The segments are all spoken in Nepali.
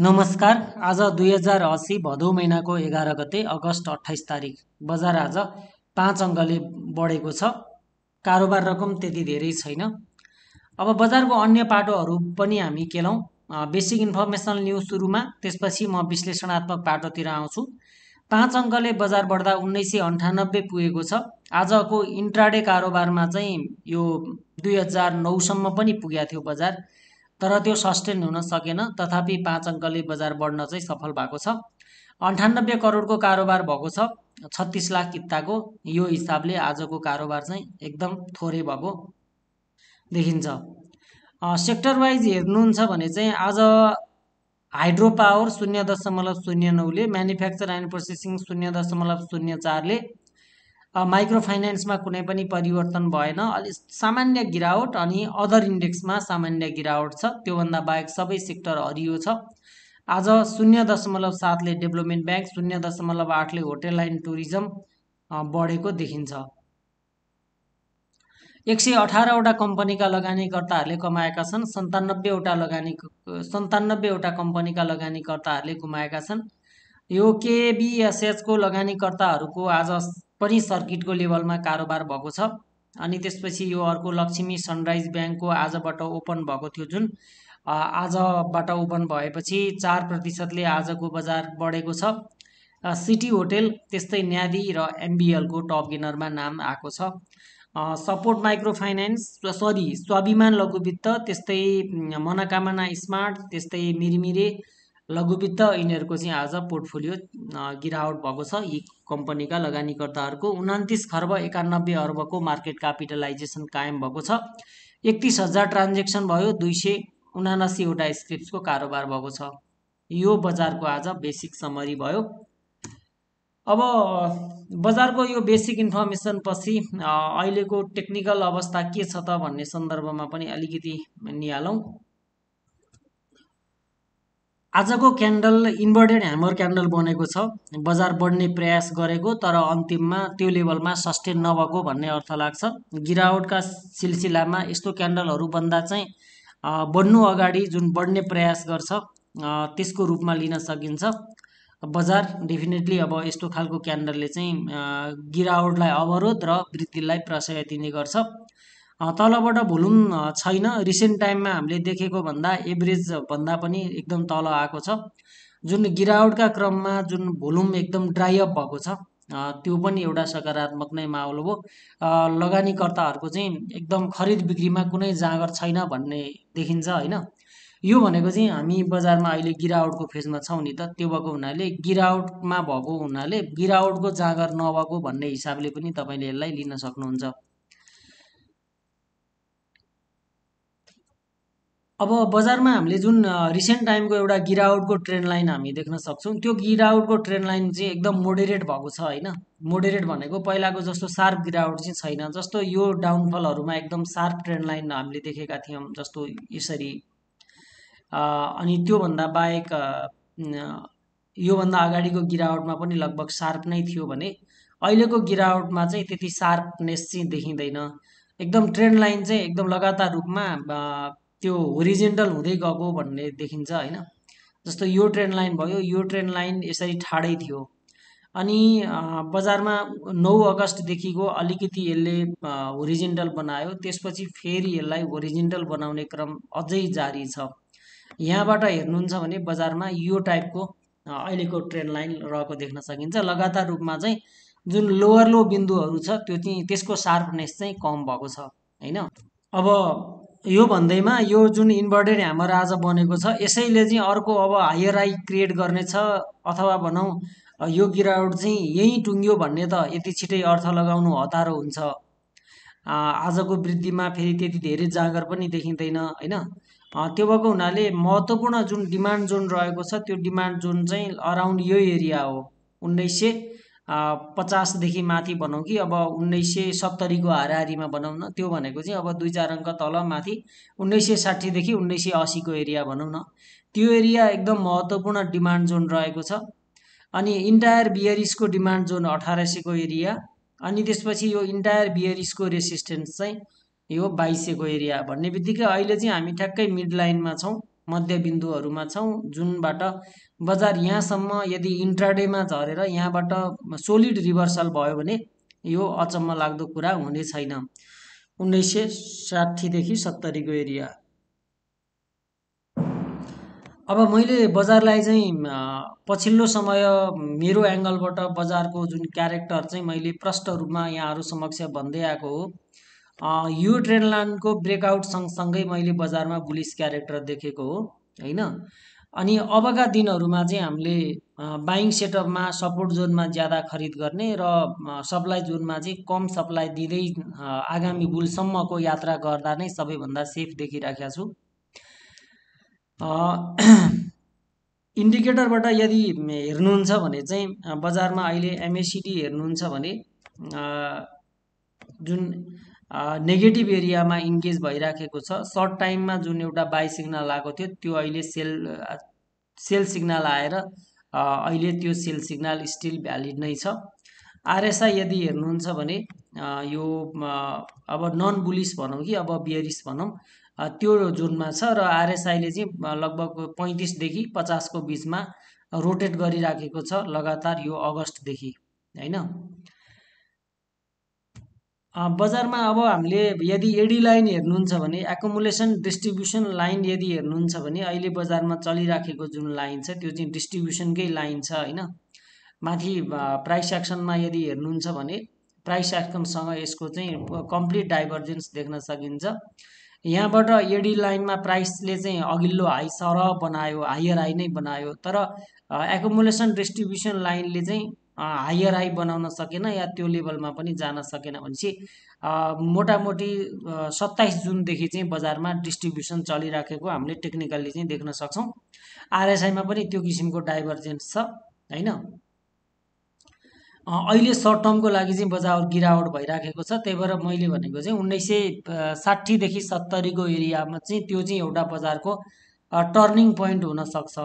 नमस्कार आज दुई हजार असी भदौ महिनाको एघार गते अगस्त अठाइस तारिक बजार आज पाँच अङ्कले बढेको छ कारोबार रकम त्यति धेरै छैन अब बजारको अन्य पाटोहरू पनि हामी केलौँ बेसिक इन्फर्मेसन न्युज सुरुमा त्यसपछि म विश्लेषणात्मक पाटोतिर आउँछु पाँच अङ्कले बजार बढ्दा उन्नाइस सय अन्ठानब्बे पुगेको छ आजको इन्ट्राडे कारोबारमा चाहिँ यो दुई हजार नौसम्म पनि पुगेको थियो बजार तर त्यो सस्टेन हुन सकेन तथापि पाँच अङ्कले बजार बढ्न चाहिँ सफल भएको छ अन्ठानब्बे करोडको कारोबार भएको छ छत्तिस लाख किताको यो हिसाबले आजको कारोबार चाहिँ एकदम थोरै भएको देखिन्छ सेक्टर वाइज हेर्नुहुन्छ भने चाहिँ आज हाइड्रो पावर शून्य दशमलव शून्य नौले म्यानुफ्याक्चर एन्ड प्रोसेसिङ शून्य दशमलव शून्य चारले माइक्रो फाइनेन्समा कुनै पनि परिवर्तन भएन अलि सामान्य गिरावट अनि अदर इन्डेक्समा सामान्य गिरावट छ त्योभन्दा बाहेक सबै सेक्टर हरियो छ आज शून्य दशमलव सातले डेभलपमेन्ट ब्याङ्क शून्य दशमलव आठले होटेल एन्ड टुरिज्म बढेको देखिन्छ एक सय अठारवटा कम्पनीका लगानीकर्ताहरूले कमाएका छन् सन्तानब्बेवटा लगानी सन्तानब्बेवटा कम्पनीका लगानीकर्ताहरूले गुमाएका छन् यो केबिएसएचको लगानीकर्ताहरूको आज पनि सर्किटको लेभलमा कारोबार भएको छ अनि त्यसपछि यो अर्को लक्ष्मी सनराइज ब्याङ्कको आजबाट ओपन भएको थियो जुन आजबाट ओपन भएपछि चार प्रतिशतले आजको बजार बढेको छ सिटी होटेल त्यस्तै न्यादी र एमबिएलको टप गेनरमा नाम आएको छ सपोर्ट माइक्रो फाइनेन्स सरी स्वाभिमान लघुवित्त त्यस्तै मनोकामना स्मार्ट त्यस्तै मिरिमिरे लघुवित्त यिनीहरूको चाहिँ आज पोर्टफोलियो गिरावट भएको छ यी कम्पनीका लगानीकर्ताहरूको उनातिस खर्ब एकानब्बे अर्बको मार्केट क्यापिटलाइजेसन कायम भएको छ एकतिस हजार ट्रान्जेक्सन भयो दुई सय उनासीवटा स्क्रिप्सको कारोबार भएको छ यो बजारको आज बेसिक समरी भयो अब बजारको यो बेसिक इन्फर्मेसन पछि अहिलेको टेक्निकल अवस्था के छ त भन्ने सन्दर्भमा पनि अलिकति निहालौँ आजको क्यान्डल इन्भर्टेड ह्यामर क्यान्डल बनेको छ बजार बढ्ने प्रयास गरेको तर अन्तिममा त्यो लेभलमा सस्टेन नभएको भन्ने अर्थ लाग्छ गिरावटका सिलसिलामा यस्तो क्यान्डलहरू बन्दा चाहिँ बढ्नु अगाडि जुन बढ्ने प्रयास गर्छ त्यसको रूपमा लिन सकिन्छ बजार डेफिनेटली अब यस्तो खालको क्यान्डलले चाहिँ गिरावटलाई अवरोध र वृद्धिलाई प्रशय दिने गर्छ तलबाट भुलुङ छैन रिसेन्ट टाइममा हामीले देखेको भन्दा एभरेज भन्दा पनि एकदम तल आएको छ जुन गिरावटका क्रममा जुन भुलुम एकदम ड्राई अप भएको छ त्यो पनि एउटा सकारात्मक नै माहौल हो लगानीकर्ताहरूको चाहिँ एकदम खरिद बिक्रीमा कुनै जाँगर छैन भन्ने देखिन्छ होइन यो भनेको चाहिँ हामी बजारमा अहिले गिरावटको फेजमा छौँ नि त त्यो भएको हुनाले गिरावटमा भएको हुनाले गिरावटको जाँगर नभएको भन्ने हिसाबले पनि तपाईँले यसलाई लिन सक्नुहुन्छ अब बजारमा हामीले जुन रिसेन्ट टाइमको एउटा गिरावटको ट्रेन्ड लाइन हामी देख्न सक्छौँ त्यो गिरावटको ट्रेन्ड लाइन चाहिँ एकदम मोडेरेट भएको छ होइन मोडेरेट भनेको पहिलाको जस्तो सार्प गिरावट चाहिँ छैन जस्तो यो डाउनफलहरूमा एकदम सार्प ट्रेन्ड लाइन हामीले देखेका थियौँ जस्तो यसरी अनि त्योभन्दा बाहेक योभन्दा अगाडिको गिरावटमा पनि लगभग सार्प नै थियो भने अहिलेको गिरावटमा चाहिँ त्यति सार्पनेस चाहिँ देखिँदैन एकदम ट्रेन्ड लाइन चाहिँ एकदम लगातार रूपमा त्यो होरिजेन्टल हुँदै गएको भन्ने देखिन्छ होइन जस्तो यो ट्रेन लाइन भयो यो ट्रेन लाइन यसरी ठाडै थियो अनि बजारमा नौ अगस्तदेखिको अलिकति यसले होरिजेन्टल बनायो त्यसपछि फेरि यसलाई होरिजेन्टल बनाउने क्रम अझै जारी छ यहाँबाट हेर्नुहुन्छ भने बजारमा यो टाइपको अहिलेको ट्रेन लाइन रहेको देख्न सकिन्छ लगातार रूपमा चाहिँ जुन लोवर लो बिन्दुहरू छ त्यो चाहिँ त्यसको सार्पनेस चाहिँ कम भएको छ होइन अब यो भन्दैमा यो जुन इन्भर्टेड ह्यामर आज बनेको छ यसैले चाहिँ अर्को अब हायर आई क्रिएट गर्नेछ अथवा भनौँ यो गिरावट चाहिँ यहीँ टुङ्ग्यो भन्ने त यति छिटै अर्थ लगाउनु हतारो हुन्छ आजको वृद्धिमा फेरि त्यति धेरै जाँगर पनि देखिँदैन होइन त्यो भएको हुनाले महत्त्वपूर्ण जुन डिमान्ड जोन रहेको छ त्यो डिमान्ड जोन चाहिँ अराउन्ड यो एरिया हो उन्नाइस सय पचासदेखि माथि भनौँ कि अब उन्नाइस सय सत्तरीको हाराहारीमा भनौँ न त्यो भनेको चाहिँ अब दुई चार अङ्क तल माथि उन्नाइस सय साठीदेखि उन्नाइस सय असीको एरिया भनौँ न त्यो एरिया एकदम महत्त्वपूर्ण डिमान्ड जोन रहेको छ अनि इन्टायर बियरिसको डिमान्ड जोन अठार सयको एरिया अनि त्यसपछि यो इन्टायर बियरिसको रेसिस्टेन्स चाहिँ यो बाइस सयको एरिया भन्ने बित्तिकै अहिले चाहिँ हामी ठ्याक्कै मिड लाइनमा छौँ मध्यबिन्दुहरूमा छौँ जुनबाट बजार यहाँसम्म यदि इन्ट्राडेमा झरेर यहाँबाट सोलिड रिभर्सल भयो भने यो अचम्म लाग्दो कुरा हुने छैन उन्नाइस सय साठीदेखि सत्तरीको एरिया अब मैले बजारलाई चाहिँ पछिल्लो समय मेरो एङ्गलबाट बजारको जुन क्यारेक्टर चाहिँ मैले प्रष्ट रूपमा यहाँहरू समक्ष भन्दै आएको हो यु ट्रेन लाइनको ब्रेकआउट सँगसँगै मैले बजारमा बुलिस क्यारेक्टर देखेको हो होइन अनि अबका दिनहरूमा चाहिँ हामीले बाइङ सेटअपमा सपोर्ट जोनमा ज्यादा खरिद गर्ने र सप्लाई जोनमा चाहिँ कम सप्लाई दिँदै आगामी बुलसम्मको यात्रा गर्दा नै सबैभन्दा सेफ देखिराखेका छु इन्डिकेटरबाट यदि हेर्नुहुन्छ भने चाहिँ बजारमा अहिले एमएसिडी हेर्नुहुन्छ भने जुन नेगेटिभ एरियामा इन्गेज भइराखेको छ सर्ट टाइममा जुन एउटा बाई सिग्नल आएको थियो त्यो अहिले सेल सेल सिग्नल आएर अहिले त्यो सेल सिग्नल स्टिल भ्यालिड नै छ आरएसआई यदि हेर्नुहुन्छ भने यो अब नन बुलिस भनौँ कि अब बियरिस भनौँ त्यो जोनमा छ र आरएसआईले चाहिँ लगभग पैँतिसदेखि पचासको बिचमा रोटेट गरिराखेको छ लगातार यो अगस्तदेखि होइन बजारमा अब हामीले यदि एडी लाइन हेर्नुहुन्छ भने एकोमुलेसन डिस्ट्रिब्युसन लाइन यदि हेर्नुहुन्छ भने अहिले बजारमा चलिराखेको जुन लाइन छ त्यो चाहिँ डिस्ट्रिब्युसनकै लाइन छ होइन माथि प्राइस एक्सनमा यदि हेर्नुहुन्छ भने प्राइस एक्सनसँग यसको चाहिँ कम्प्लिट डाइभर्जेन्स देख्न सकिन्छ यहाँबाट एडी लाइनमा प्राइसले चाहिँ अघिल्लो हाई सर बनायो हायर हाई नै बनायो तर एकोमुलेसन डिस्ट्रिब्युसन लाइनले चाहिँ हायर हाई बनाउन सकेन या त्यो लेभलमा पनि जान सकेन भनेपछि मोटामोटी सत्ताइस जुनदेखि चाहिँ बजारमा डिस्ट्रिब्युसन चलिराखेको हामीले टेक्निकल्ली चाहिँ देख्न सक्छौँ आरएसआईमा पनि त्यो किसिमको डाइभर्जेन्स छ होइन अहिले सर्ट टर्मको लागि चाहिँ बजार गिरावट भइराखेको छ त्यही भएर मैले भनेको चाहिँ उन्नाइस सय साठीदेखि सत्तरीको एरियामा चाहिँ त्यो चाहिँ एउटा बजारको टर्निङ पोइन्ट हुनसक्छ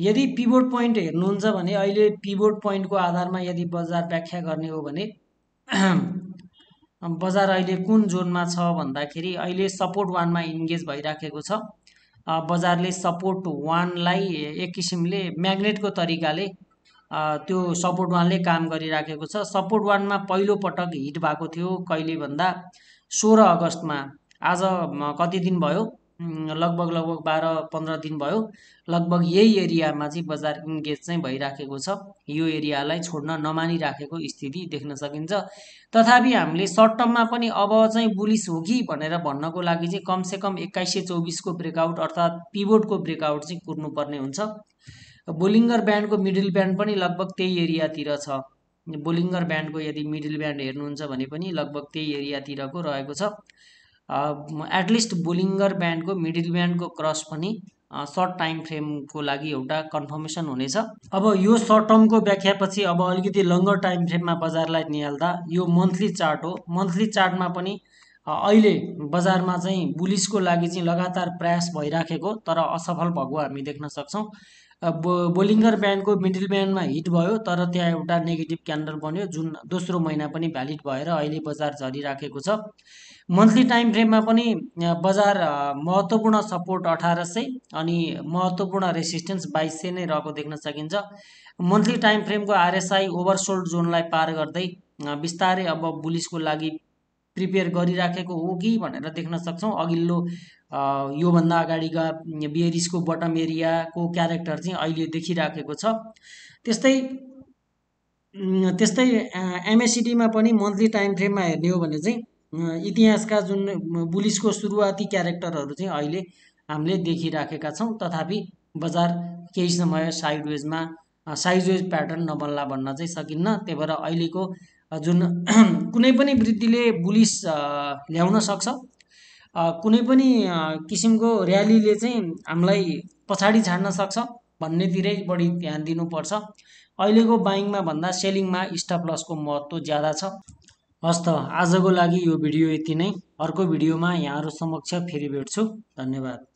यदि पिबोर्ड पोइन्ट हेर्नुहुन्छ भने अहिले पिबोर्ड पोइन्टको आधारमा यदि बजार व्याख्या गर्ने हो भने बजार अहिले कुन जोनमा छ भन्दाखेरि अहिले सपोर्ट वानमा इन्गेज भइराखेको छ बजारले सपोर्ट वानलाई एक किसिमले म्याग्नेटको तरिकाले त्यो सपोर्ट वानले काम गरिराखेको छ सपोर्ट वानमा पहिलोपटक हिट भएको थियो कहिले भन्दा सोह्र अगस्तमा आज कति दिन भयो लगभग लगभग बाह्र पन्ध्र दिन भयो लगभग यही एरियामा चाहिँ बजार इन्गेज चाहिँ भइराखेको छ यो एरियालाई छोड्न नमानिराखेको स्थिति देख्न सकिन्छ तथापि हामीले सर्ट टर्ममा पनि अब चाहिँ बुलिस हो कि भनेर भन्नको लागि चाहिँ कमसेकम एक्काइस सय चौबिसको ब्रेकआउट अर्थात् पिबोर्डको ब्रेकआउट चाहिँ कुर्नुपर्ने हुन्छ बोलिङ्गर ब्यान्डको मिडल ब्यान्ड पनि लगभग त्यही एरियातिर छ बोलिङ्गर ब्यान्डको यदि मिडल ब्यान्ड हेर्नुहुन्छ भने पनि लगभग त्यही एरियातिरको रहेको छ एटलिस्ट बोलिङ्गर ब्यान्डको मिडिल ब्यान्डको क्रस पनि सर्ट टाइम फ्रेमको लागि एउटा कन्फर्मेसन हुनेछ अब यो सर्ट टर्मको व्याख्यापछि अब अलिकति लङ्गर टाइम फ्रेममा बजारलाई निहाल्दा यो मन्थली चार्ट हो मन्थली चार्टमा पनि अहिले बजारमा चाहिँ बुलिसको लागि चाहिँ लगातार प्रयास भइराखेको तर असफल भएको हामी देख्न सक्छौँ बो बोलिङ्गर ब्यान्डको मिडल ब्यान्डमा हिट भयो तर त्यहाँ एउटा नेगेटिभ क्यान्डल बन्यो जुन दोस्रो महिना पनि भ्यालिड भएर अहिले बजार झरिराखेको छ मन्थली टाइम फ्रेममा पनि बजार महत्त्वपूर्ण सपोर्ट अठार सय अनि महत्त्वपूर्ण रेसिस्टेन्स बाइस सय नै रहेको देख्न सकिन्छ मन्थली टाइम फ्रेमको आरएसआई ओभरसोल्ड जोनलाई पार गर्दै बिस्तारै अब बुलिसको लागि प्रिपेयर गरिराखेको हो कि भनेर देख्न सक्छौँ अघिल्लो योभन्दा अगाडिका बियरिसको बटम एरियाको क्यारेक्टर चाहिँ अहिले देखिराखेको छ त्यस्तै त्यस्तै एमएसिडीमा पनि मन्थली टाइम फ्रेममा हेर्ने हो भने चाहिँ इतिहासका जुन बुलिसको सुरुवाती क्यारेक्टरहरू चाहिँ अहिले हामीले देखिराखेका छौँ तथापि बजार केही समय साइडवेजमा साइजवेज प्याटर्न नबन्ला भन्न चाहिँ सकिन्न त्यही भएर अहिलेको जुन कुनै पनि वृद्धिले बुलिस ल्याउन सक्छ कुनै पनि किसिमको र्यालीले चाहिँ हामीलाई पछाडि छाड्न सक्छ भन्नेतिरै बढी ध्यान दिनुपर्छ अहिलेको बाइङमा भन्दा सेलिङमा स्टप लसको महत्त्व ज्यादा छ हस् त आजको लागि यो भिडियो यति नै अर्को भिडियोमा यहाँहरू समक्ष फेरि भेट्छु धन्यवाद